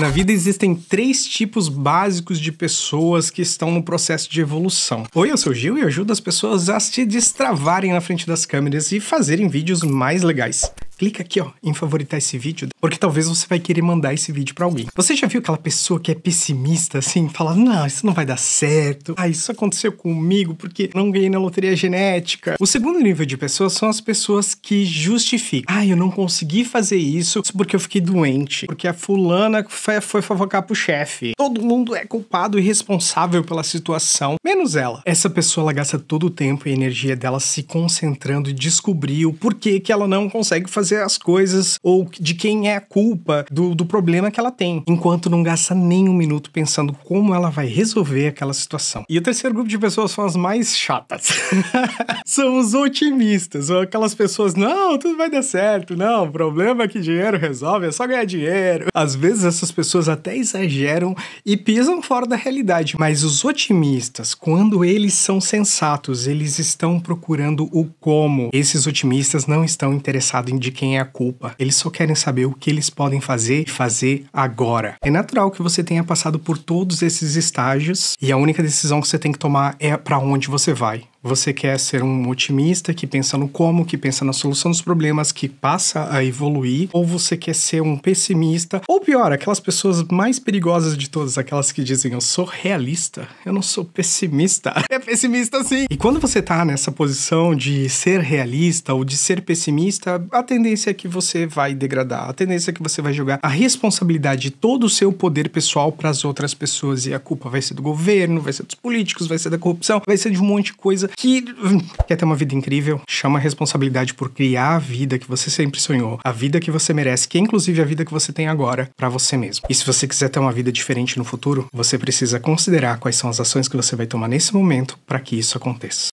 Na vida existem três tipos básicos de pessoas que estão no processo de evolução. Oi, eu sou o Gil e ajudo as pessoas a se destravarem na frente das câmeras e fazerem vídeos mais legais clica aqui ó, em favoritar esse vídeo, porque talvez você vai querer mandar esse vídeo para alguém. Você já viu aquela pessoa que é pessimista, assim, fala, não, isso não vai dar certo, ah, isso aconteceu comigo porque não ganhei na loteria genética. O segundo nível de pessoas são as pessoas que justificam, ah, eu não consegui fazer isso porque eu fiquei doente, porque a fulana foi, foi fofocar pro chefe. Todo mundo é culpado e responsável pela situação, menos ela. Essa pessoa, ela gasta todo o tempo e energia dela se concentrando e descobrir o porquê que ela não consegue fazer fazer as coisas ou de quem é a culpa do, do problema que ela tem, enquanto não gasta nem um minuto pensando como ela vai resolver aquela situação. E o terceiro grupo de pessoas são as mais chatas. são os otimistas, ou aquelas pessoas, não, tudo vai dar certo, não, o problema é que dinheiro resolve, é só ganhar dinheiro. Às vezes essas pessoas até exageram e pisam fora da realidade, mas os otimistas, quando eles são sensatos, eles estão procurando o como. Esses otimistas não estão interessados em de quem é a culpa. Eles só querem saber o que eles podem fazer e fazer agora. É natural que você tenha passado por todos esses estágios e a única decisão que você tem que tomar é para onde você vai. Você quer ser um otimista que pensa no como, que pensa na solução dos problemas, que passa a evoluir, ou você quer ser um pessimista, ou pior, aquelas pessoas mais perigosas de todas, aquelas que dizem eu sou realista, eu não sou pessimista. É pessimista sim. E quando você tá nessa posição de ser realista ou de ser pessimista, a tendência é que você vai degradar, a tendência é que você vai jogar a responsabilidade de todo o seu poder pessoal para as outras pessoas e a culpa vai ser do governo, vai ser dos políticos, vai ser da corrupção, vai ser de um monte de coisa que hum, quer ter uma vida incrível, chama a responsabilidade por criar a vida que você sempre sonhou, a vida que você merece, que é inclusive a vida que você tem agora para você mesmo. E se você quiser ter uma vida diferente no futuro, você precisa considerar quais são as ações que você vai tomar nesse momento para que isso aconteça.